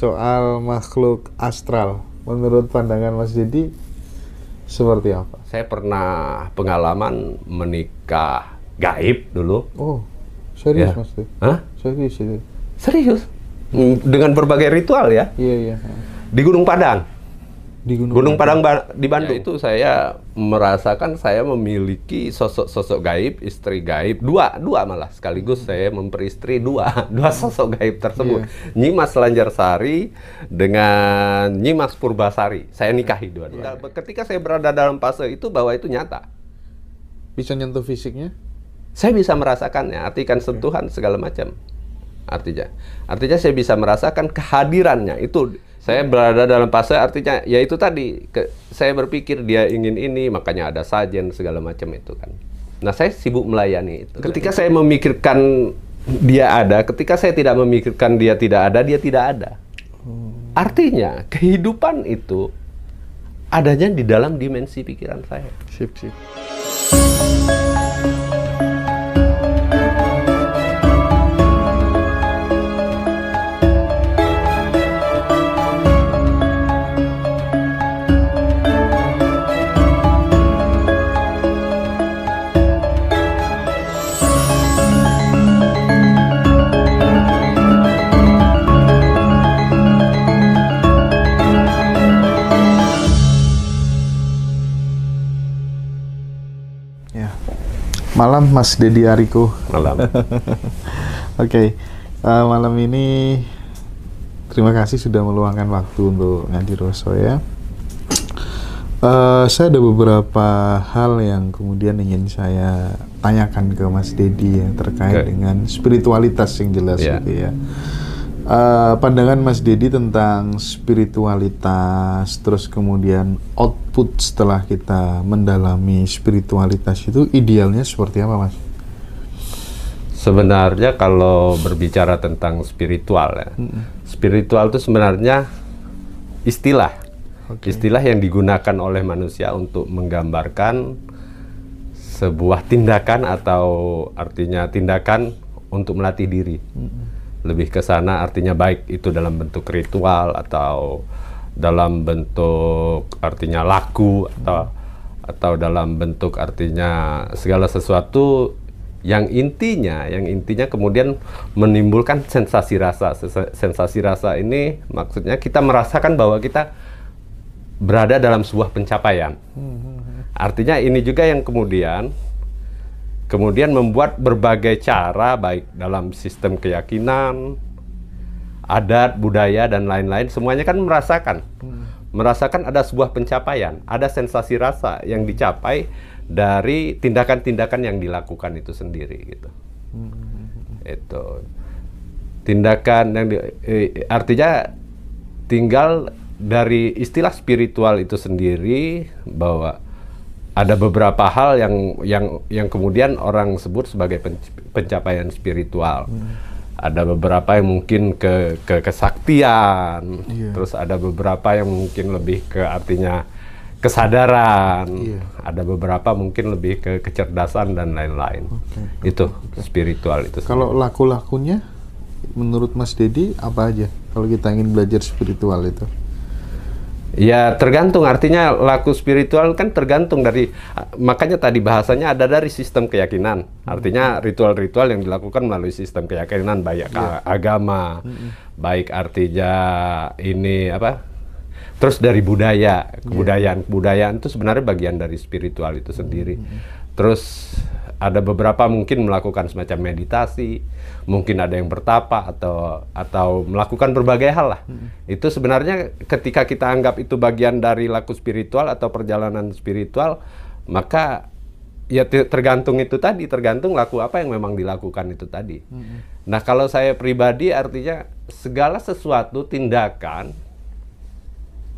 soal makhluk astral menurut pandangan Mas Jadi seperti apa? Saya pernah pengalaman menikah gaib dulu. Oh, serius ya. Mas? Hah? Serius itu. Serius. Dengan berbagai ritual ya. Iya, iya. Di Gunung Padang di Gunung, Gunung Padang, ba di ya, Bandung. Ya, itu saya merasakan saya memiliki sosok-sosok gaib, istri gaib dua, dua malah sekaligus saya memperistri dua, dua sosok gaib tersebut. Yeah. Nyimas Lanjarsari dengan Nyimas Purbasari. Saya nikahi dua-duanya. Nah, ketika saya berada dalam fase itu bahwa itu nyata. Bisa nyentuh fisiknya? Saya bisa merasakannya, artikan sentuhan segala macam. Artinya, artinya saya bisa merasakan kehadirannya itu saya berada dalam fase artinya ya itu tadi ke, saya berpikir dia ingin ini makanya ada sajen segala macam itu kan nah saya sibuk melayani itu ketika saya memikirkan dia ada ketika saya tidak memikirkan dia tidak ada dia tidak ada oh. artinya kehidupan itu adanya di dalam dimensi pikiran saya sip sip Malam Mas Dedi ariko Malam. Oke, okay. uh, eh, malam ini terima kasih sudah meluangkan waktu untuk ngaji Roso ya. Uh, saya ada beberapa hal yang kemudian ingin saya tanyakan ke Mas Dedi ya terkait okay. dengan spiritualitas yang jelas yeah. gitu ya. Eh, pandangan Mas Dedi tentang spiritualitas, terus kemudian output setelah kita mendalami spiritualitas itu idealnya seperti apa, Mas? Sebenarnya kalau berbicara tentang spiritual ya, spiritual itu sebenarnya istilah, okay. istilah yang digunakan oleh manusia untuk menggambarkan sebuah tindakan atau artinya tindakan untuk melatih diri. Hmm lebih ke sana artinya baik itu dalam bentuk ritual atau dalam bentuk artinya laku atau atau dalam bentuk artinya segala sesuatu yang intinya yang intinya kemudian menimbulkan sensasi rasa sensasi rasa ini maksudnya kita merasakan bahwa kita berada dalam sebuah pencapaian hmm, hmm, hmm. artinya ini juga yang kemudian kemudian membuat berbagai cara baik dalam sistem keyakinan, adat, budaya dan lain-lain semuanya kan merasakan. Hmm. Merasakan ada sebuah pencapaian, ada sensasi rasa yang dicapai dari tindakan-tindakan yang dilakukan itu sendiri gitu. Hmm. Itu tindakan yang di, eh, artinya tinggal dari istilah spiritual itu sendiri bahwa ada beberapa hal yang yang yang kemudian orang sebut sebagai pencapaian spiritual. Hmm. Ada beberapa yang mungkin ke ke kesaktian, yeah. terus ada beberapa yang mungkin lebih ke artinya kesadaran, yeah. ada beberapa mungkin lebih ke kecerdasan dan lain-lain. Okay. Itu okay. spiritual itu. Kalau laku-lakunya, menurut Mas Dedi apa aja? Kalau kita ingin belajar spiritual itu? Ya tergantung artinya laku spiritual kan tergantung dari makanya tadi bahasanya ada dari sistem keyakinan. Artinya ritual-ritual yang dilakukan melalui sistem keyakinan baik ya. agama, -hmm. baik artinya ini apa? Terus dari budaya, kebudayaan-kebudayaan itu sebenarnya bagian dari spiritual itu sendiri. -hmm. Terus ada beberapa mungkin melakukan semacam meditasi, mungkin ada yang bertapa atau atau melakukan berbagai hal lah. Hmm. Itu sebenarnya ketika kita anggap itu bagian dari laku spiritual atau perjalanan spiritual, maka ya tergantung itu tadi, tergantung laku apa yang memang dilakukan itu tadi. Hmm. Nah, kalau saya pribadi artinya segala sesuatu tindakan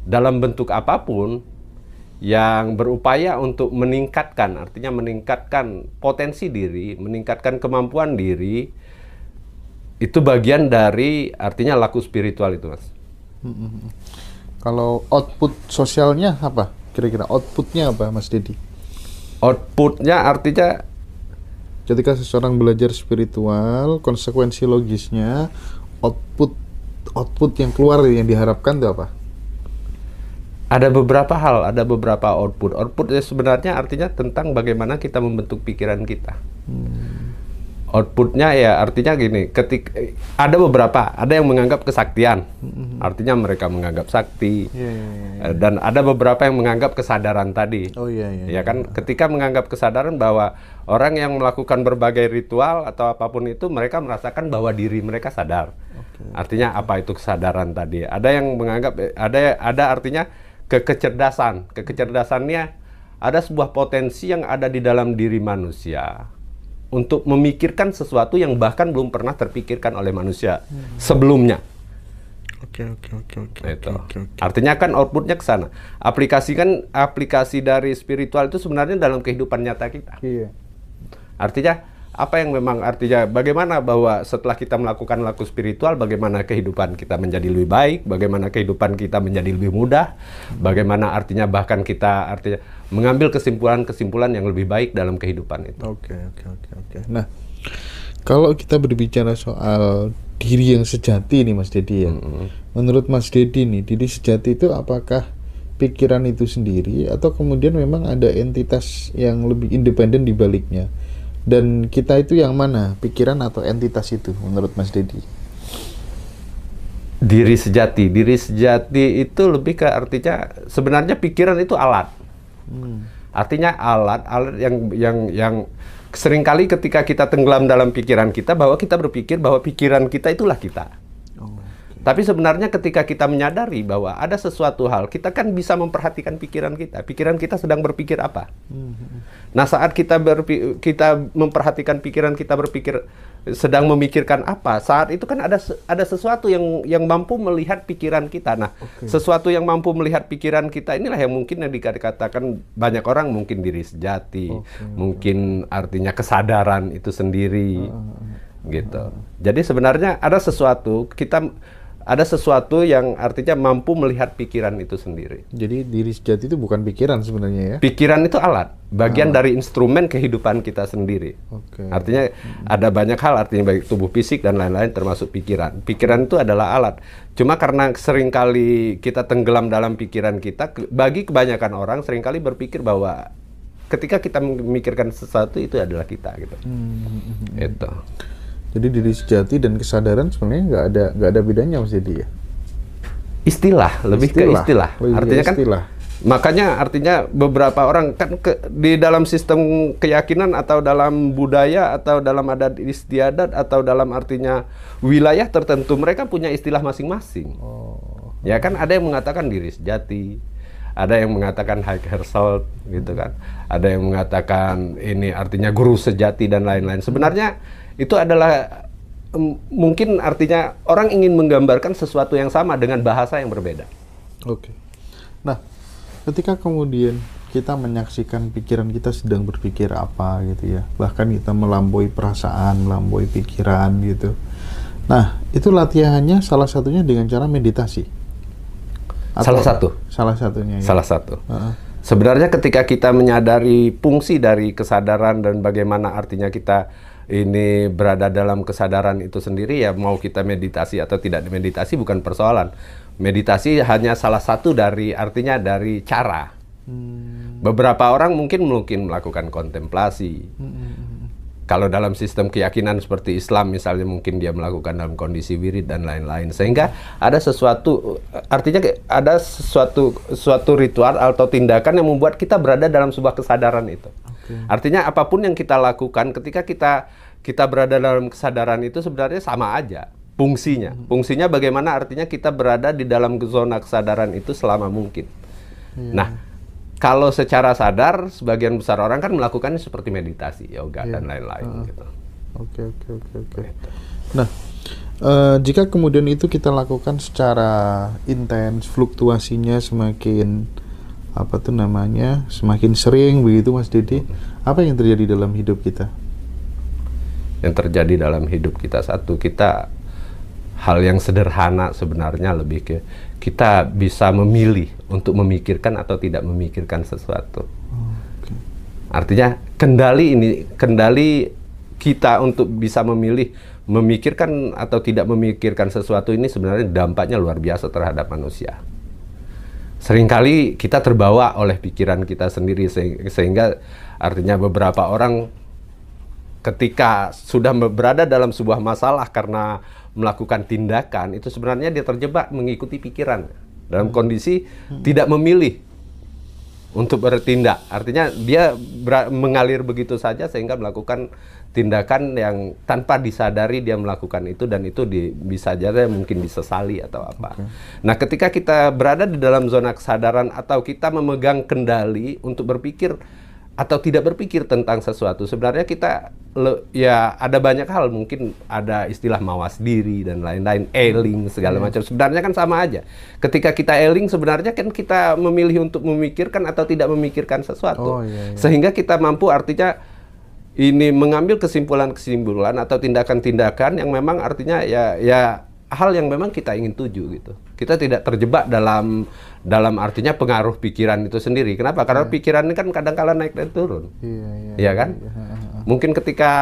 dalam bentuk apapun yang berupaya untuk meningkatkan, artinya meningkatkan potensi diri, meningkatkan kemampuan diri, itu bagian dari artinya laku spiritual itu, mas. Kalau output sosialnya apa? Kira-kira outputnya apa, mas Didi? Outputnya artinya ketika seseorang belajar spiritual, konsekuensi logisnya output output yang keluar yang diharapkan itu apa? ada beberapa hal, ada beberapa output. Output ya sebenarnya artinya tentang bagaimana kita membentuk pikiran kita. Hmm. Outputnya ya artinya gini, ketik eh, ada beberapa, ada yang menganggap kesaktian, hmm. artinya mereka menganggap sakti, yeah, yeah, yeah. dan ada beberapa yang menganggap kesadaran tadi. Oh iya yeah, Yeah, ya iya, kan, yeah. ketika menganggap kesadaran bahwa orang yang melakukan berbagai ritual atau apapun itu, mereka merasakan bahwa diri mereka sadar. Okay. Artinya apa itu kesadaran tadi? Ada yang menganggap, eh, ada ada artinya ke kecerdasan. kecerdasannya ada sebuah potensi yang ada di dalam diri manusia untuk memikirkan sesuatu yang bahkan belum pernah terpikirkan oleh manusia hmm. sebelumnya. Oke oke oke oke. Gitu. Artinya kan outputnya ke sana. Aplikasi kan aplikasi dari spiritual itu sebenarnya dalam kehidupan nyata kita. Iya. Artinya apa yang memang artinya bagaimana bahwa setelah kita melakukan laku spiritual bagaimana kehidupan kita menjadi lebih baik bagaimana kehidupan kita menjadi lebih mudah bagaimana artinya bahkan kita artinya mengambil kesimpulan-kesimpulan yang lebih baik dalam kehidupan itu oke oke oke oke nah kalau kita berbicara soal diri yang sejati ini Mas deddy ya mm -hmm. menurut Mas deddy nih diri sejati itu apakah pikiran itu sendiri atau kemudian memang ada entitas yang lebih independen di baliknya dan kita itu yang mana? Pikiran atau entitas itu menurut Mas Dedi? Diri sejati. Diri sejati itu lebih ke artinya sebenarnya pikiran itu alat. Hmm. Artinya alat, alat yang yang yang seringkali ketika kita tenggelam dalam pikiran kita bahwa kita berpikir bahwa pikiran kita itulah kita. Tapi sebenarnya ketika kita menyadari bahwa ada sesuatu hal, kita kan bisa memperhatikan pikiran kita. Pikiran kita sedang berpikir apa? Hmm. Nah, saat kita berpi kita memperhatikan pikiran kita berpikir sedang memikirkan apa, saat itu kan ada ada sesuatu yang yang mampu melihat pikiran kita. Nah, okay. sesuatu yang mampu melihat pikiran kita inilah yang mungkin yang dikatakan banyak orang mungkin diri sejati, okay. mungkin artinya kesadaran itu sendiri. Uh, uh, uh, gitu. Jadi sebenarnya ada sesuatu kita ada sesuatu yang artinya mampu melihat pikiran itu sendiri. Jadi diri sejati itu bukan pikiran sebenarnya ya? Pikiran itu alat, bagian alat. Ah. dari instrumen kehidupan kita sendiri. Okay. Artinya ada banyak hal, artinya baik tubuh fisik dan lain-lain termasuk pikiran. Pikiran itu adalah alat. Cuma karena seringkali kita tenggelam dalam pikiran kita, bagi kebanyakan orang seringkali berpikir bahwa ketika kita memikirkan sesuatu itu adalah kita gitu. Hmm. hmm, hmm. Itu. Jadi diri sejati dan kesadaran sebenarnya nggak ada nggak ada bedanya Mas Didi ya. Istilah, lebih istilah. ke istilah. Lebih oh iya, artinya kan istilah. makanya artinya beberapa orang kan ke, di dalam sistem keyakinan atau dalam budaya atau dalam adat istiadat atau dalam artinya wilayah tertentu mereka punya istilah masing-masing. Oh. Ya kan ada yang mengatakan diri sejati, ada yang mengatakan high herself gitu kan ada yang mengatakan ini artinya guru sejati dan lain-lain sebenarnya itu adalah mungkin artinya orang ingin menggambarkan sesuatu yang sama dengan bahasa yang berbeda. Oke. Nah, ketika kemudian kita menyaksikan pikiran kita sedang berpikir apa gitu ya, bahkan kita melampaui perasaan, melampaui pikiran gitu. Nah, itu latihannya salah satunya dengan cara meditasi. Atau salah satu. Salah satunya. Ya? Salah satu. Uh -uh. Sebenarnya ketika kita menyadari fungsi dari kesadaran dan bagaimana artinya kita ini berada dalam kesadaran itu sendiri ya mau kita meditasi atau tidak meditasi bukan persoalan. Meditasi hanya salah satu dari artinya dari cara. Hmm. Beberapa orang mungkin mungkin melakukan kontemplasi. Hmm. hmm, hmm, hmm. Kalau dalam sistem keyakinan seperti Islam misalnya mungkin dia melakukan dalam kondisi wirid dan lain-lain. Sehingga ada sesuatu artinya ada sesuatu suatu ritual atau tindakan yang membuat kita berada dalam sebuah kesadaran itu. Okay. Artinya apapun yang kita lakukan ketika kita kita berada dalam kesadaran itu sebenarnya sama aja fungsinya. Hmm. Fungsinya bagaimana artinya kita berada di dalam zona kesadaran itu selama mungkin. Hmm. Nah, kalau secara sadar sebagian besar orang kan melakukannya seperti meditasi, yoga yeah. dan lain-lain uh, gitu. Oke, okay, oke, okay, oke, okay, oke. Gitu. Nah, uh, jika kemudian itu kita lakukan secara intens, fluktuasinya semakin apa tuh namanya semakin sering begitu Mas Dede apa yang terjadi dalam hidup kita yang terjadi dalam hidup kita satu kita hal yang sederhana sebenarnya lebih ke kita bisa memilih untuk memikirkan atau tidak memikirkan sesuatu okay. artinya kendali ini kendali kita untuk bisa memilih memikirkan atau tidak memikirkan sesuatu ini sebenarnya dampaknya luar biasa terhadap manusia seringkali kita terbawa oleh pikiran kita sendiri sehingga artinya beberapa orang ketika sudah berada dalam sebuah masalah karena melakukan tindakan itu sebenarnya dia terjebak mengikuti pikiran dalam hmm. kondisi hmm. tidak memilih untuk bertindak artinya dia mengalir begitu saja sehingga melakukan tindakan yang tanpa disadari dia melakukan itu dan itu di, bisa saja mungkin disesali atau apa. Okay. Nah, ketika kita berada di dalam zona kesadaran atau kita memegang kendali untuk berpikir atau tidak berpikir tentang sesuatu, sebenarnya kita le, ya ada banyak hal mungkin ada istilah mawas diri dan lain-lain, eling segala yeah. macam. Sebenarnya kan sama aja. Ketika kita eling sebenarnya kan kita memilih untuk memikirkan atau tidak memikirkan sesuatu. Oh, yeah, yeah. Sehingga kita mampu artinya ini mengambil kesimpulan-kesimpulan atau tindakan-tindakan yang memang artinya ya ya hal yang memang kita ingin tuju gitu. Kita tidak terjebak dalam dalam artinya pengaruh pikiran itu sendiri. Kenapa? Karena yeah. pikiran ini kan kadang kala naik dan turun. Iya yeah, yeah, ya kan? Iya. Mungkin ketika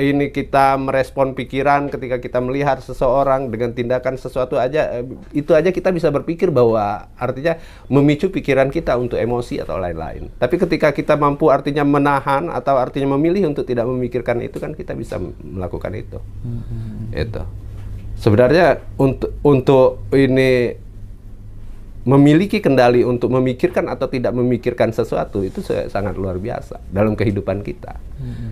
ini kita merespon pikiran ketika kita melihat seseorang dengan tindakan sesuatu aja eh, itu aja kita bisa berpikir bahwa artinya memicu pikiran kita untuk emosi atau lain-lain. Tapi ketika kita mampu artinya menahan atau artinya memilih untuk tidak memikirkan itu kan kita bisa melakukan itu. -hmm. Itu. Sebenarnya untuk untuk ini memiliki kendali untuk memikirkan atau tidak memikirkan sesuatu itu sangat luar biasa dalam kehidupan kita.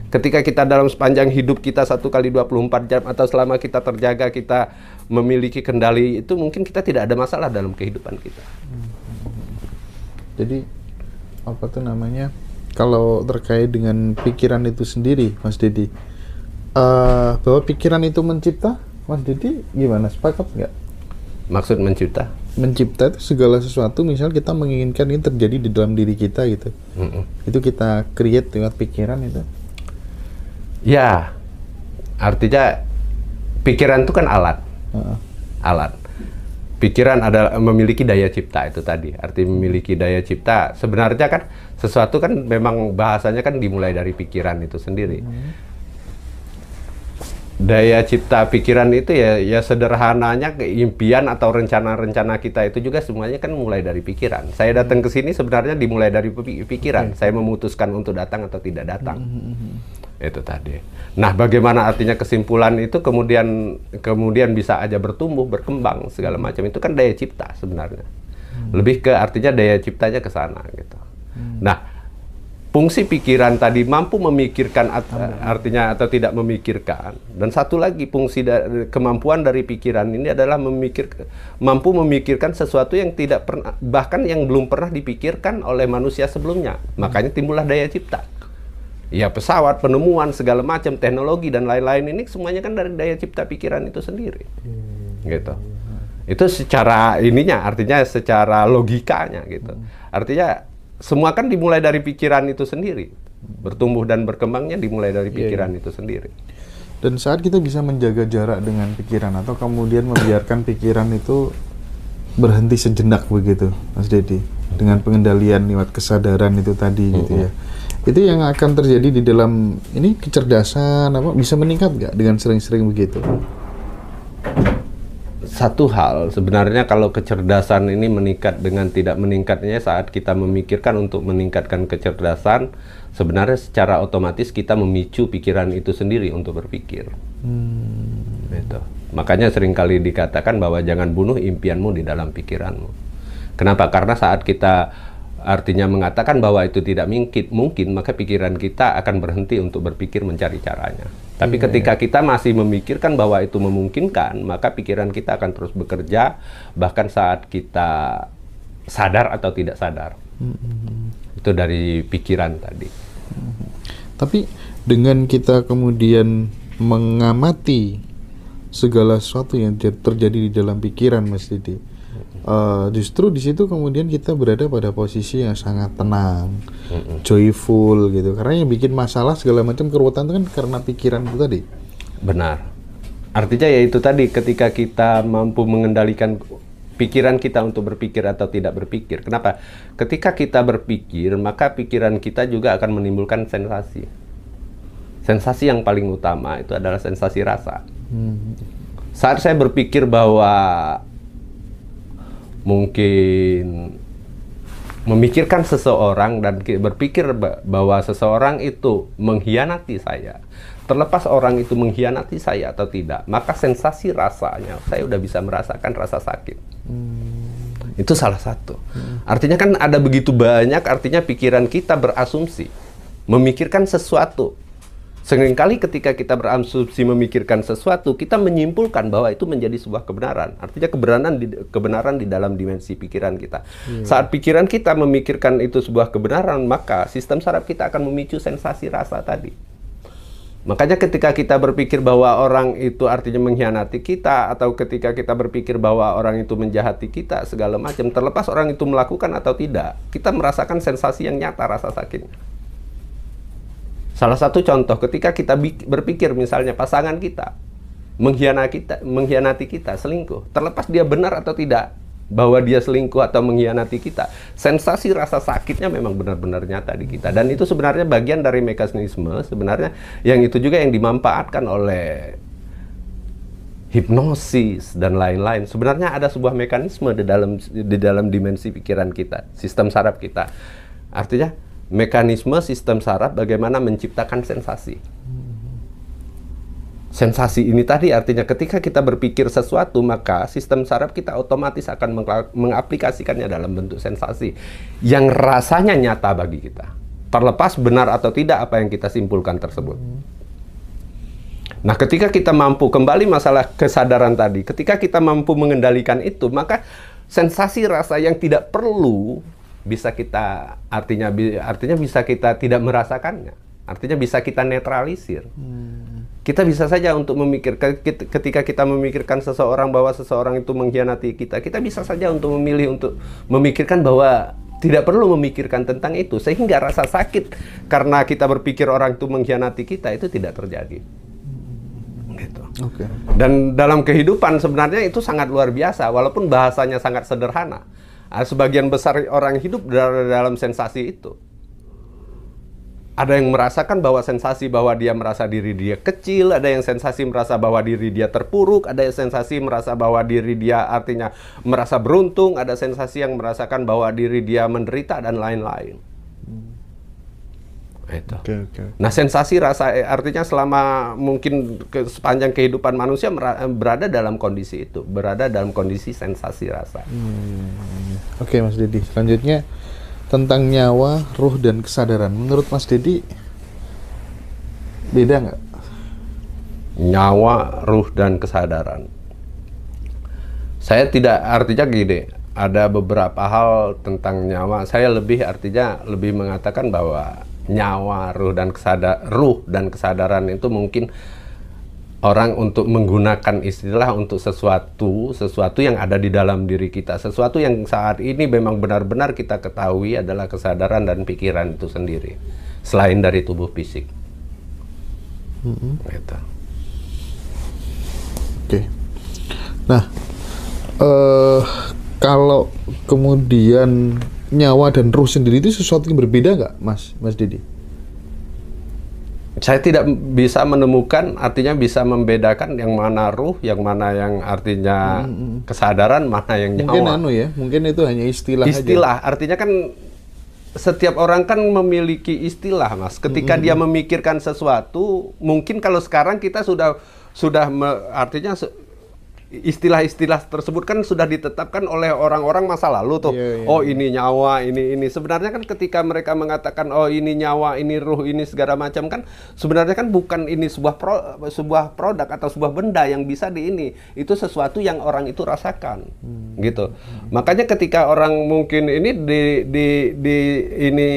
Ketika kita dalam sepanjang hidup kita satu kali 24 jam atau selama kita terjaga kita memiliki kendali itu mungkin kita tidak ada masalah dalam kehidupan kita. Jadi apa tuh namanya kalau terkait dengan pikiran itu sendiri, Mas Dedi, uh, eh, bahwa pikiran itu mencipta, Mas Dedi gimana sepakat nggak? Maksud mencipta? Mencipta itu segala sesuatu, misal kita menginginkan ini terjadi di dalam diri kita gitu. Mm -mm. Itu kita create lewat pikiran itu. Ya, artinya pikiran itu kan alat. Uh -uh. Alat. Pikiran adalah memiliki daya cipta itu tadi. Arti memiliki daya cipta sebenarnya kan sesuatu kan memang bahasanya kan dimulai dari pikiran itu sendiri. Mm -hmm daya cipta pikiran itu ya ya sederhananya impian atau rencana-rencana kita itu juga semuanya kan mulai dari pikiran. Saya hmm. datang ke sini sebenarnya dimulai dari pikiran. Okay. Hmm. Saya memutuskan untuk datang atau tidak datang. Hmm, -hmm. Itu tadi. Nah, bagaimana artinya kesimpulan itu kemudian kemudian bisa aja bertumbuh, berkembang segala macam itu kan daya cipta sebenarnya. -hmm. Lebih ke artinya daya ciptanya ke sana gitu. -hmm. Nah, fungsi pikiran tadi mampu memikirkan at artinya atau tidak memikirkan dan satu lagi fungsi da kemampuan dari pikiran ini adalah memikir mampu memikirkan sesuatu yang tidak pernah bahkan yang belum pernah dipikirkan oleh manusia sebelumnya makanya timbullah daya cipta ya pesawat penemuan segala macam teknologi dan lain-lain ini semuanya kan dari daya cipta pikiran itu sendiri hmm. gitu itu secara ininya artinya secara logikanya gitu artinya semua kan dimulai dari pikiran itu sendiri. Bertumbuh dan berkembangnya dimulai dari iya, pikiran yeah, itu sendiri. Dan saat kita bisa menjaga jarak dengan pikiran atau kemudian membiarkan pikiran itu berhenti sejenak begitu, Mas Dedi, dengan pengendalian lewat kesadaran itu tadi mm -hmm. gitu ya. Itu yang akan terjadi di dalam ini kecerdasan apa bisa meningkat nggak dengan sering-sering begitu? satu hal sebenarnya kalau kecerdasan ini meningkat dengan tidak meningkatnya saat kita memikirkan untuk meningkatkan kecerdasan sebenarnya secara otomatis kita memicu pikiran itu sendiri untuk berpikir hmm. itu makanya seringkali dikatakan bahwa jangan bunuh impianmu di dalam pikiranmu kenapa karena saat kita artinya mengatakan bahwa itu tidak mungkin, mungkin maka pikiran kita akan berhenti untuk berpikir mencari caranya. Tapi yeah. ketika iya. kita masih memikirkan bahwa itu memungkinkan, maka pikiran kita akan terus bekerja bahkan saat kita sadar atau tidak sadar. Mm-hmm. Itu dari pikiran tadi. Mm-hmm. Tapi dengan kita kemudian mengamati segala sesuatu yang terjadi di dalam pikiran Mas Didi uh, justru di situ kemudian kita berada pada posisi yang sangat tenang, mm-hmm. joyful gitu. Karena yang bikin masalah segala macam keruwetan itu kan karena pikiran itu tadi. Benar. Artinya ya itu tadi ketika kita mampu mengendalikan pikiran kita untuk berpikir atau tidak berpikir. Kenapa? Ketika kita berpikir, maka pikiran kita juga akan menimbulkan sensasi. Sensasi yang paling utama itu adalah sensasi rasa. Hmm. Saat saya berpikir bahwa mungkin memikirkan seseorang dan berpikir bahwa seseorang itu mengkhianati saya, terlepas orang itu mengkhianati saya atau tidak, maka sensasi rasanya saya udah bisa merasakan rasa sakit. Hmm. Itu salah satu. Hmm. Artinya kan ada begitu banyak, artinya pikiran kita berasumsi, memikirkan sesuatu Seringkali ketika kita berasumsi memikirkan sesuatu, kita menyimpulkan bahwa itu menjadi sebuah kebenaran. Artinya kebenaran di, kebenaran di dalam dimensi pikiran kita. Hmm. Saat pikiran kita memikirkan itu sebuah kebenaran, maka sistem saraf kita akan memicu sensasi rasa tadi. Makanya ketika kita berpikir bahwa orang itu artinya mengkhianati kita atau ketika kita berpikir bahwa orang itu menjahati kita segala macam terlepas orang itu melakukan atau tidak, kita merasakan sensasi yang nyata rasa sakitnya. Salah satu contoh ketika kita berpikir misalnya pasangan kita mengkhianati kita, mengkhianati kita, selingkuh, terlepas dia benar atau tidak bahwa dia selingkuh atau mengkhianati kita, sensasi rasa sakitnya memang benar-benar nyata di kita dan itu sebenarnya bagian dari mekanisme sebenarnya yang itu juga yang dimanfaatkan oleh hipnosis dan lain-lain. Sebenarnya ada sebuah mekanisme di dalam di dalam dimensi pikiran kita, sistem saraf kita. Artinya mekanisme sistem saraf bagaimana menciptakan sensasi. Sensasi ini tadi artinya ketika kita berpikir sesuatu maka sistem saraf kita otomatis akan mengaplikasikannya dalam bentuk sensasi yang rasanya nyata bagi kita. Terlepas benar atau tidak apa yang kita simpulkan tersebut. Nah, ketika kita mampu kembali masalah kesadaran tadi, ketika kita mampu mengendalikan itu, maka sensasi rasa yang tidak perlu bisa kita artinya artinya bisa kita tidak merasakannya artinya bisa kita netralisir hmm. kita bisa saja untuk memikirkan ketika kita memikirkan seseorang bahwa seseorang itu mengkhianati kita kita bisa saja untuk memilih untuk memikirkan bahwa tidak perlu memikirkan tentang itu sehingga rasa sakit karena kita berpikir orang itu mengkhianati kita itu tidak terjadi gitu. Okay. Dan dalam kehidupan sebenarnya itu sangat luar biasa, walaupun bahasanya sangat sederhana sebagian besar orang hidup dalam sensasi itu. Ada yang merasakan bahwa sensasi bahwa dia merasa diri dia kecil, ada yang sensasi merasa bahwa diri dia terpuruk, ada yang sensasi merasa bahwa diri dia artinya merasa beruntung, ada sensasi yang merasakan bahwa diri dia menderita dan lain-lain. Itu. Okay, okay. Nah sensasi rasa eh, artinya selama mungkin ke, sepanjang kehidupan manusia eh, berada dalam kondisi itu, berada dalam kondisi sensasi rasa. Hmm. Oke okay, Mas Dedi, selanjutnya tentang nyawa, ruh dan kesadaran. Menurut Mas Dedi beda nggak? Nyawa, ruh dan kesadaran. Saya tidak artinya gini, ada beberapa hal tentang nyawa. Saya lebih artinya lebih mengatakan bahwa nyawa ruh dan kesadar ruh dan kesadaran itu mungkin orang untuk menggunakan istilah untuk sesuatu sesuatu yang ada di dalam diri kita sesuatu yang saat ini memang benar-benar kita ketahui adalah kesadaran dan pikiran itu sendiri selain dari tubuh fisik mm -hmm. oke okay. nah uh, kalau kemudian nyawa dan ruh sendiri itu sesuatu yang berbeda nggak, Mas Mas Didi? Saya tidak bisa menemukan, artinya bisa membedakan yang mana ruh, yang mana yang artinya kesadaran, mana yang nyawa. Mungkin anu ya, mungkin itu hanya istilah. Istilah, aja. artinya kan setiap orang kan memiliki istilah, Mas. Ketika hmm. dia memikirkan sesuatu, mungkin kalau sekarang kita sudah sudah me, artinya istilah-istilah tersebut kan sudah ditetapkan oleh orang-orang masa lalu tuh. Yeah, yeah. Oh ini nyawa, ini ini. Sebenarnya kan ketika mereka mengatakan oh ini nyawa, ini ruh, ini segala macam kan sebenarnya kan bukan ini sebuah pro, sebuah produk atau sebuah benda yang bisa di ini. Itu sesuatu yang orang itu rasakan. Hmm. Gitu. Hmm. Makanya ketika orang mungkin ini di di di ini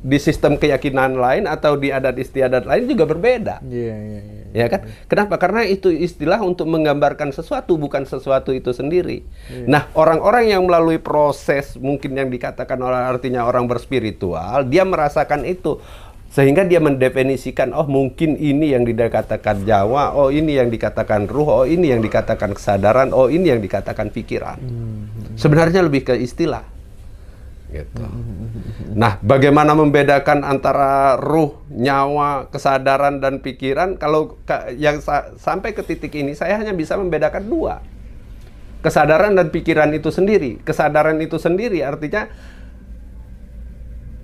di sistem keyakinan lain atau di adat istiadat lain juga berbeda. Iya, yeah, iya, yeah, iya. Yeah ya kan? Kenapa? Karena itu istilah untuk menggambarkan sesuatu bukan sesuatu itu sendiri. Hmm. Nah, orang-orang yang melalui proses mungkin yang dikatakan orang artinya orang berspiritual, dia merasakan itu sehingga dia mendefinisikan oh mungkin ini yang dikatakan Jawa, oh ini yang dikatakan ruh, oh ini yang dikatakan kesadaran, oh ini yang dikatakan pikiran. Hmm. Sebenarnya lebih ke istilah gitu. Nah, bagaimana membedakan antara ruh, nyawa, kesadaran dan pikiran? Kalau ke, yang sa sampai ke titik ini saya hanya bisa membedakan dua. Kesadaran dan pikiran itu sendiri. Kesadaran itu sendiri artinya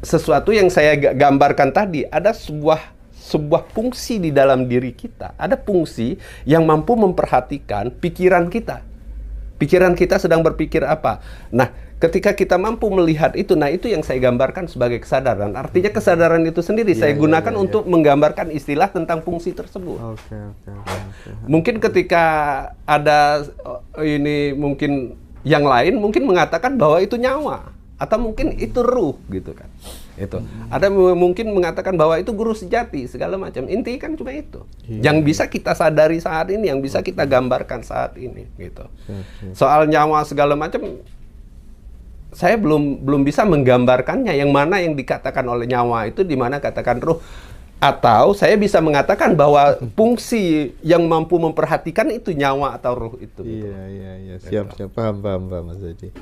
sesuatu yang saya gambarkan tadi ada sebuah sebuah fungsi di dalam diri kita. Ada fungsi yang mampu memperhatikan pikiran kita. Pikiran kita sedang berpikir apa? Nah, Ketika kita mampu melihat itu, nah itu yang saya gambarkan sebagai kesadaran. Artinya hmm. kesadaran itu sendiri yeah, saya yeah, gunakan yeah, yeah. untuk menggambarkan istilah tentang fungsi tersebut. Okay, okay, okay. Mungkin ketika ada eh, ini mungkin yang lain mungkin mengatakan bahwa itu nyawa atau mungkin itu ruh gitu kan itu hmm. ada mungkin mengatakan bahwa itu guru sejati segala macam inti kan cuma itu yeah. yang iya. bisa kita sadari saat ini yang bisa kita gambarkan saat ini gitu soal nyawa segala macam saya belum belum bisa menggambarkannya yang mana yang dikatakan oleh nyawa itu di mana katakan ruh atau saya bisa mengatakan bahwa fungsi yang mampu memperhatikan itu nyawa atau ruh itu. Iya gitu. iya iya siap siap paham paham paham Mas Jadi.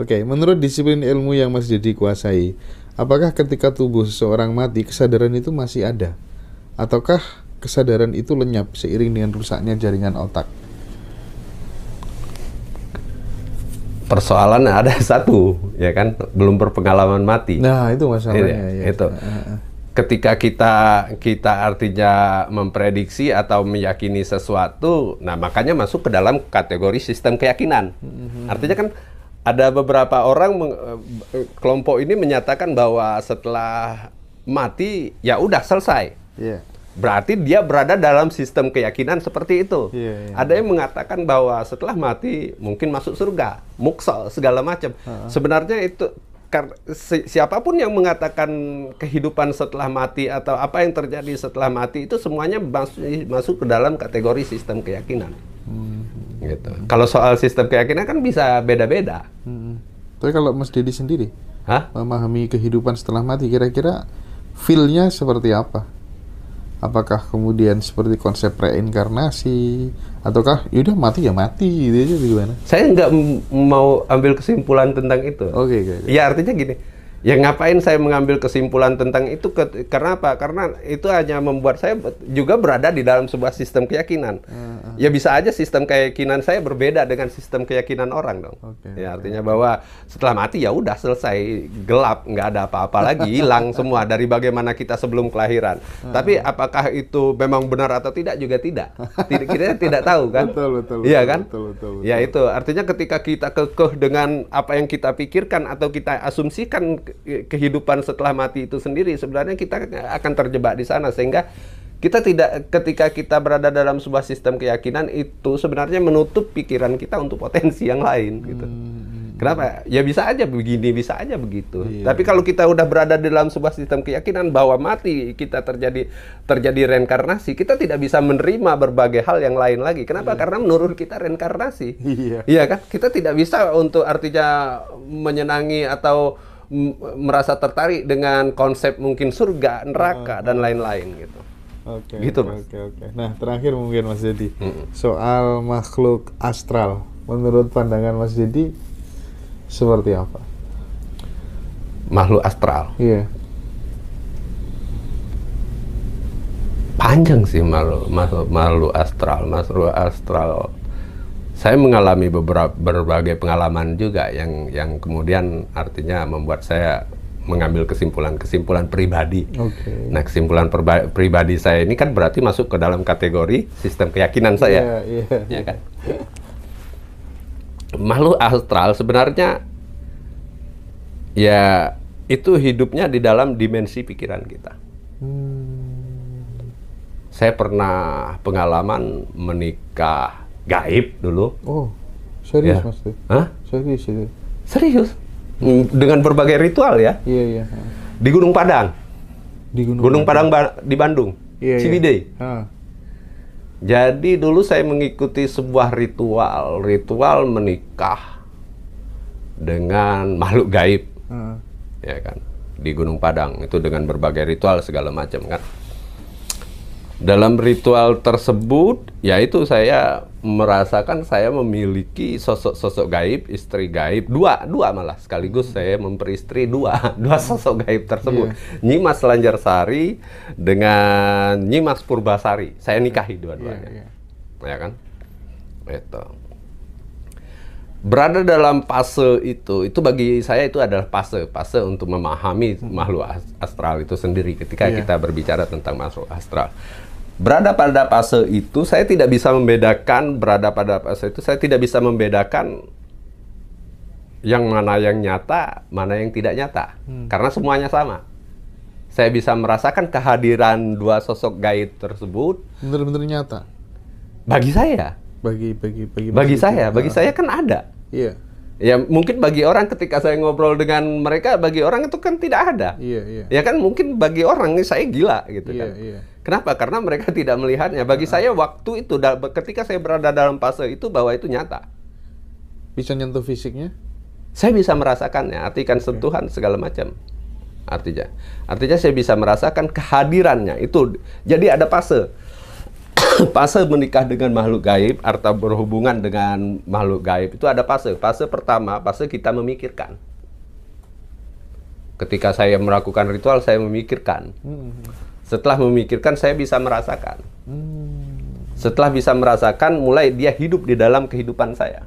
Oke menurut disiplin ilmu yang Mas Jadi kuasai, apakah ketika tubuh seseorang mati kesadaran itu masih ada, ataukah kesadaran itu lenyap seiring dengan rusaknya jaringan otak? persoalan ada satu ya kan belum berpengalaman mati nah itu masalahnya ya, ya. itu ah, ah, ah. ketika kita kita artinya memprediksi atau meyakini sesuatu nah makanya masuk ke dalam kategori sistem keyakinan mhm. artinya kan ada beberapa orang eh, kelompok ini menyatakan bahwa setelah mati ya udah selesai yeah. Berarti dia berada dalam sistem keyakinan seperti itu. Yeah, yeah. Ada yang mengatakan bahwa setelah mati mungkin masuk surga, muksa segala macam. Uh -huh. Sebenarnya itu si, siapapun yang mengatakan kehidupan setelah mati atau apa yang terjadi setelah mati itu semuanya masuk, masuk ke dalam kategori sistem keyakinan. Hmm. Gitu. Hmm. Kalau soal sistem keyakinan kan bisa beda-beda. Hmm. Tapi kalau Mas Dedi sendiri Hah? memahami kehidupan setelah mati, kira-kira feel-nya seperti apa? apakah kemudian seperti konsep reinkarnasi ataukah yaudah mati ya mati gitu aja gimana saya nggak mau ambil kesimpulan tentang itu oke okay, okay, okay. ya artinya gini Ya ngapain saya mengambil kesimpulan tentang itu? Ke, karena apa? Karena itu hanya membuat saya juga berada di dalam sebuah sistem keyakinan. Uh, uh. Ya bisa aja sistem keyakinan saya berbeda dengan sistem keyakinan orang dong. Okay, ya okay. artinya bahwa setelah mati ya udah selesai gelap, nggak ada apa-apa lagi, hilang semua dari bagaimana kita sebelum kelahiran. Uh, Tapi apakah itu memang benar atau tidak juga tidak. tidak kita tidak tahu kan? Betul betul. Iya kan? betul, betul, betul. Ya itu artinya ketika kita kekeh dengan apa yang kita pikirkan atau kita asumsikan kehidupan setelah mati itu sendiri sebenarnya kita akan terjebak di sana sehingga kita tidak ketika kita berada dalam sebuah sistem keyakinan itu sebenarnya menutup pikiran kita untuk potensi yang lain gitu. Hmm, hmm. Kenapa? Ya bisa aja begini, bisa aja begitu. Iya. Tapi kalau kita udah berada dalam sebuah sistem keyakinan bahwa mati kita terjadi terjadi reinkarnasi, kita tidak bisa menerima berbagai hal yang lain lagi. Kenapa? Iya. Karena menurut kita reinkarnasi. Iya. Iya kan? Kita tidak bisa untuk artinya menyenangi atau merasa tertarik dengan konsep mungkin surga, neraka uh, dan lain-lain gitu. Oke. Okay, gitu Oke okay, Okay. Nah, terakhir mungkin Mas Jadi hmm. soal makhluk astral. Menurut pandangan Mas Jadi seperti apa? Makhluk astral. Iya. Yeah. Panjang sih makhluk makhluk, makhluk astral, makhluk astral saya mengalami beberapa berbagai pengalaman juga yang yang kemudian artinya membuat saya mengambil kesimpulan-kesimpulan pribadi. Okay. Nah, kesimpulan pribadi saya ini kan berarti masuk ke dalam kategori sistem keyakinan saya. Yeah, yeah. Ya kan? Makhluk astral sebenarnya ya itu hidupnya di dalam dimensi pikiran kita. Hmm. Saya pernah pengalaman menikah gaib dulu. Oh, serius ya. mas? Hah? Serius serius. Serius. Hmm, dengan berbagai ritual ya. Iya iya. Di Gunung Padang. Di Gunung, Gunung Padang, ba di Bandung. Iya, iya. Ciwidey. Iya. Ha. Jadi dulu saya mengikuti sebuah ritual, ritual menikah dengan makhluk gaib, uh. ya kan, di Gunung Padang itu dengan berbagai ritual segala macam kan dalam ritual tersebut yaitu saya merasakan saya memiliki sosok-sosok gaib istri gaib dua dua malah sekaligus saya memperistri dua dua sosok gaib tersebut yeah. Nyimas Lanjarsari dengan Nyimas Purbasari saya nikahi dua-duanya yeah, yeah. ya kan itu berada dalam fase itu itu bagi saya itu adalah fase fase untuk memahami makhluk astral itu sendiri ketika yeah. kita berbicara tentang makhluk astral berada pada fase itu saya tidak bisa membedakan berada pada fase itu saya tidak bisa membedakan yang mana yang nyata mana yang tidak nyata hmm. karena semuanya sama saya bisa merasakan kehadiran dua sosok gaib tersebut benar-benar nyata bagi saya bagi bagi bagi bagi saya itu. bagi saya kan ada iya yeah. ya mungkin bagi orang ketika saya ngobrol dengan mereka bagi orang itu kan tidak ada iya iya ya kan mungkin bagi orang ini saya gila gitu iya, kan iya Kenapa? Karena mereka tidak melihatnya. Bagi uh. saya waktu itu ketika saya berada dalam fase itu bahwa itu nyata. Bisa nyentuh fisiknya? Saya bisa merasakannya, kan sentuhan okay. segala macam. Artinya, artinya saya bisa merasakan kehadirannya itu. Jadi ada fase fase menikah dengan makhluk gaib atau berhubungan dengan makhluk gaib itu ada fase. Fase pertama, fase kita memikirkan. Ketika saya melakukan ritual, saya memikirkan. Hmm. Setelah memikirkan, saya bisa merasakan. Hmm. Setelah bisa merasakan, mulai dia hidup di dalam kehidupan saya.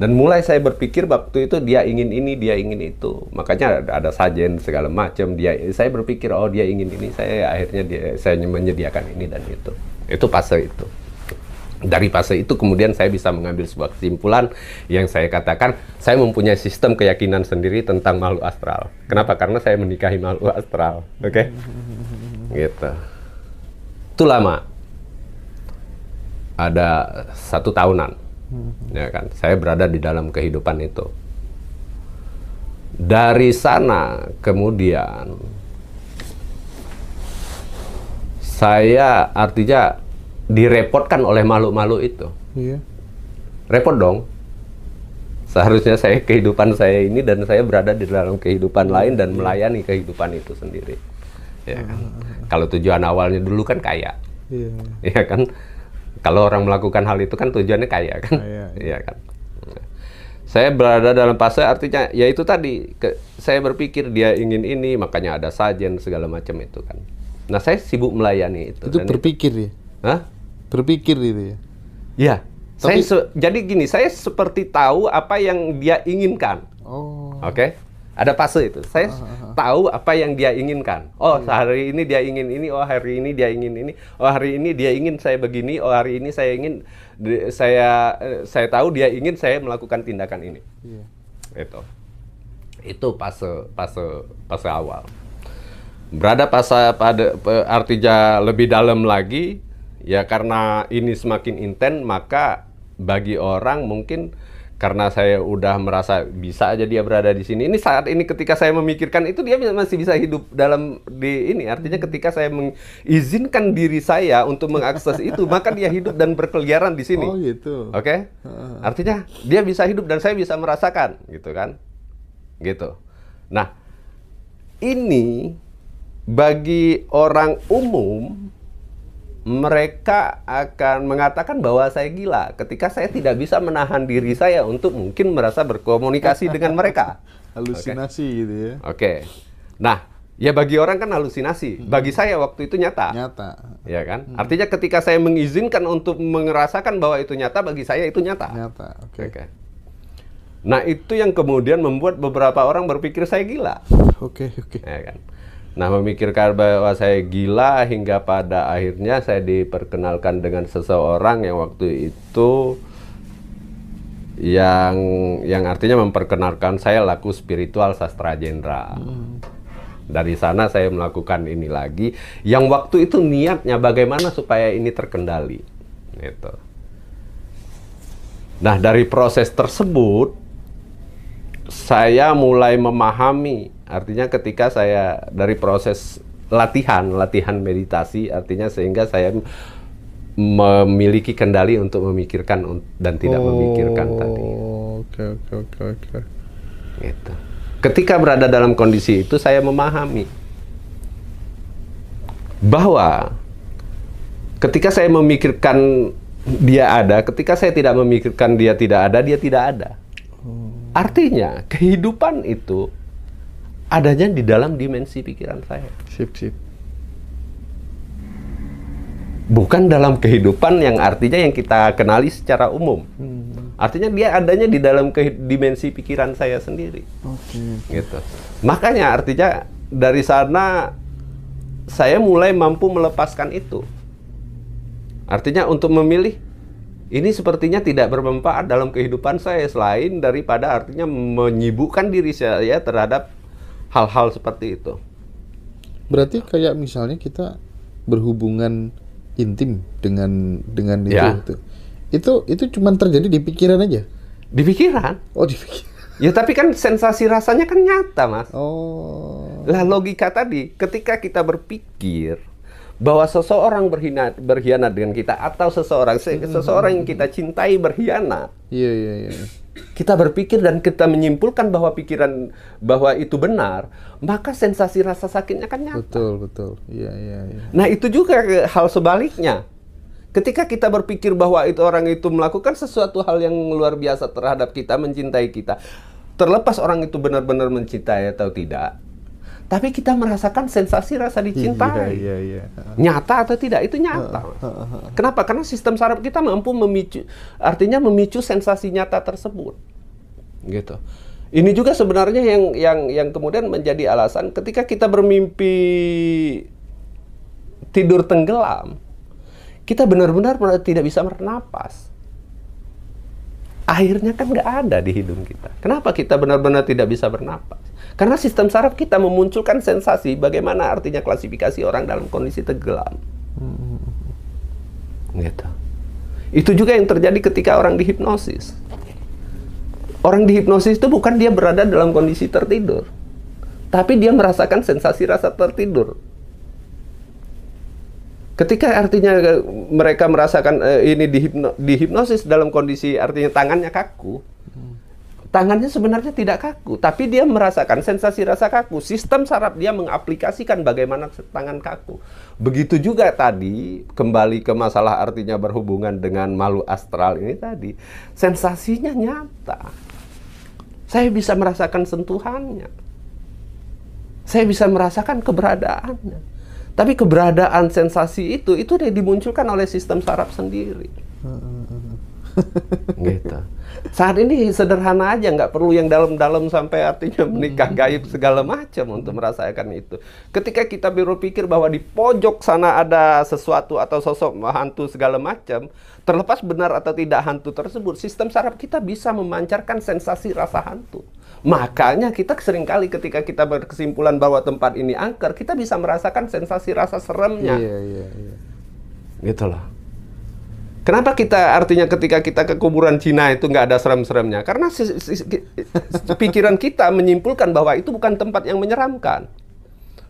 Dan mulai saya berpikir waktu itu dia ingin ini, dia ingin itu. Makanya ada, ada sajen segala macam. Dia, saya berpikir oh dia ingin ini, saya akhirnya dia, saya menyediakan ini dan itu. Itu fase itu dari fase itu kemudian saya bisa mengambil sebuah kesimpulan yang saya katakan saya mempunyai sistem keyakinan sendiri tentang makhluk astral. Kenapa? Karena saya menikahi makhluk astral. Oke. Okay? gitu. Itu lama. Ada satu tahunan. Ya kan? Saya berada di dalam kehidupan itu. Dari sana kemudian saya artinya direpotkan oleh makhluk-makhluk itu. Iya. Repot dong. Seharusnya saya kehidupan saya ini dan saya berada di dalam kehidupan lain dan iya. melayani kehidupan itu sendiri. Ya kan? Uh, Kalau tujuan awalnya dulu kan kaya. Iya. Ya kan? Kalau orang melakukan hal itu kan tujuannya kaya kan? Iya, yeah, Ya iya kan? Saya berada dalam fase artinya ya itu tadi ke, saya berpikir dia ingin ini makanya ada sajen segala macam itu kan. Nah, saya sibuk melayani itu. Itu berpikir ya? Hah? berpikir gitu ya. Iya. Tapi... jadi gini, saya seperti tahu apa yang dia inginkan. Oh. Oke. Okay? Ada fase itu. Saya uh-huh. tahu apa yang dia inginkan. Oh, uh-huh. Hmm. hari ini dia ingin ini, oh hari ini dia ingin ini, oh hari ini dia ingin saya begini, oh hari ini saya ingin saya eh, saya tahu dia ingin saya melakukan tindakan ini. Yeah. Itu. Itu fase fase fase awal. Berada fase pada artinya lebih dalam lagi ya karena ini semakin intens maka bagi orang mungkin karena saya udah merasa bisa aja dia berada di sini. Ini saat ini ketika saya memikirkan itu dia masih bisa hidup dalam di ini. Artinya ketika saya mengizinkan diri saya untuk mengakses itu, maka dia hidup dan berkeliaran di sini. Oh gitu. Oke. Okay? Artinya dia bisa hidup dan saya bisa merasakan, gitu kan? Gitu. Nah, ini bagi orang umum mereka akan mengatakan bahwa saya gila ketika saya tidak bisa menahan diri saya untuk mungkin merasa berkomunikasi dengan mereka. Halusinasi okay. gitu ya. Oke. Okay. Nah, ya bagi orang kan halusinasi. Hmm. Bagi saya waktu itu nyata. Nyata. Ya kan? Hmm. Artinya ketika saya mengizinkan untuk merasakan bahwa itu nyata, bagi saya itu nyata. Nyata. Oke. Okay. Okay. Nah, itu yang kemudian membuat beberapa orang berpikir saya gila. Oke, okay, oke. Okay. Ya kan? Nah, memikirkan bahwa saya gila hingga pada akhirnya saya diperkenalkan dengan seseorang yang waktu itu yang yang artinya memperkenalkan saya laku spiritual sastra jenderal. Hmm. Dari sana saya melakukan ini lagi yang waktu itu niatnya bagaimana supaya ini terkendali. itu Nah, dari proses tersebut saya mulai memahami Artinya ketika saya dari proses latihan, latihan meditasi artinya sehingga saya memiliki kendali untuk memikirkan dan tidak oh, memikirkan tadi. Oke oke oke oke. Gitu. Ketika berada dalam kondisi itu saya memahami bahwa ketika saya memikirkan dia ada, ketika saya tidak memikirkan dia tidak ada, dia tidak ada. Oh. Artinya kehidupan itu adanya di dalam dimensi pikiran saya. Sip, sip. Bukan dalam kehidupan yang artinya yang kita kenali secara umum. Hmm. Artinya dia adanya di dalam ke dimensi pikiran saya sendiri. Okay. Gitu. Makanya artinya dari sana saya mulai mampu melepaskan itu. Artinya untuk memilih ini sepertinya tidak bermanfaat dalam kehidupan saya selain daripada artinya menyibukkan diri saya terhadap hal-hal seperti itu. Berarti kayak misalnya kita berhubungan intim dengan dengan itu ya. Gitu. itu. Itu itu cuma terjadi di pikiran aja. Di pikiran. Oh, di pikiran. Ya tapi kan sensasi rasanya kan nyata, Mas. Oh. Lah logika tadi, ketika kita berpikir bahwa seseorang berhianat, berkhianat dengan kita atau seseorang se hmm. seseorang yang kita cintai berkhianat. Iya, iya, iya kita berpikir dan kita menyimpulkan bahwa pikiran bahwa itu benar, maka sensasi rasa sakitnya kan nyata. Betul, betul. Iya, iya, iya. Nah, itu juga eh, hal sebaliknya. Ketika kita berpikir bahwa itu orang itu melakukan sesuatu hal yang luar biasa terhadap kita, mencintai kita, terlepas orang itu benar-benar mencintai atau tidak, tapi kita merasakan sensasi rasa iya, iya, dicintai. Iya, iya, iya. Nyata atau tidak itu nyata. Kenapa? Karena sistem saraf kita mampu memicu artinya memicu sensasi nyata tersebut. Gitu. Ini juga sebenarnya yang yang yang kemudian menjadi alasan ketika kita bermimpi tidur tenggelam, kita benar-benar tidak bisa bernapas. Akhirnya kan nggak ada di hidung kita. Kenapa kita benar-benar tidak bisa bernapas? Karena sistem saraf kita memunculkan sensasi bagaimana artinya klasifikasi orang dalam kondisi tenggelam. Hmm. Gitu. Itu juga yang terjadi ketika orang dihipnosis. Orang dihipnosis itu bukan dia berada dalam kondisi tertidur, tapi dia merasakan sensasi rasa tertidur. Ketika artinya eh, mereka merasakan uh, ini dihipno, dihipnosis dalam kondisi artinya tangannya kaku, tangannya sebenarnya tidak kaku, tapi dia merasakan sensasi rasa kaku. Sistem saraf dia mengaplikasikan bagaimana tangan kaku. Begitu juga tadi kembali ke masalah artinya berhubungan dengan malu astral ini tadi, sensasinya nyata. Saya bisa merasakan sentuhannya. Saya bisa merasakan keberadaannya tapi keberadaan sensasi itu itu dia dimunculkan oleh sistem saraf sendiri. gitu. Saat ini sederhana aja, nggak perlu yang dalam-dalam sampai artinya menikah hmm. gaib segala macam untuk merasakan itu. Ketika kita berpikir bahwa di pojok sana ada sesuatu atau sosok hantu segala macam, Terlepas benar atau tidak hantu tersebut, sistem saraf kita bisa memancarkan sensasi rasa hantu. Makanya kita seringkali ketika kita berkesimpulan bahwa tempat ini angker, kita bisa merasakan sensasi rasa seremnya. Iya, iya, iya. Gitu loh. Kenapa kita artinya ketika kita ke kuburan Cina itu nggak ada serem-seremnya? Karena si, si, si, pikiran kita menyimpulkan bahwa itu bukan tempat yang menyeramkan.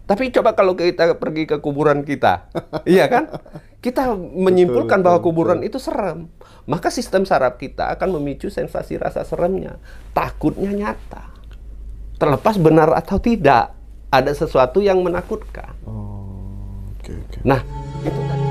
Tapi coba kalau kita pergi ke kuburan kita, iya kan? Kita menyimpulkan betul, bahwa kuburan betul. itu serem. Maka sistem saraf kita akan memicu sensasi rasa seremnya. Takutnya nyata. Terlepas benar atau tidak, ada sesuatu yang menakutkan. Oh, okay, okay. Nah, itu tadi.